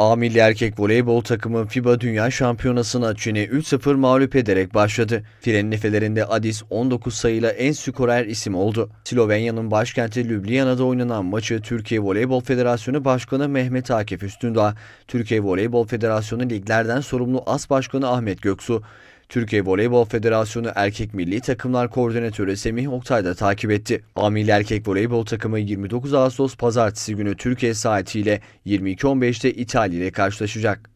A milli erkek voleybol takımı FIBA Dünya Şampiyonası'na Çin'i 3-0 mağlup ederek başladı. Filenin nefelerinde Adis 19 sayıyla en skorer isim oldu. Slovenya'nın başkenti Ljubljana'da oynanan maçı Türkiye Voleybol Federasyonu Başkanı Mehmet Akif Üstündağ, Türkiye Voleybol Federasyonu liglerden sorumlu as başkanı Ahmet Göksu, Türkiye Voleybol Federasyonu Erkek Milli Takımlar Koordinatörü Semih Oktay da takip etti. Amil Erkek Voleybol Takımı 29 Ağustos Pazartesi günü Türkiye saatiyle 22.15'te İtalya ile karşılaşacak.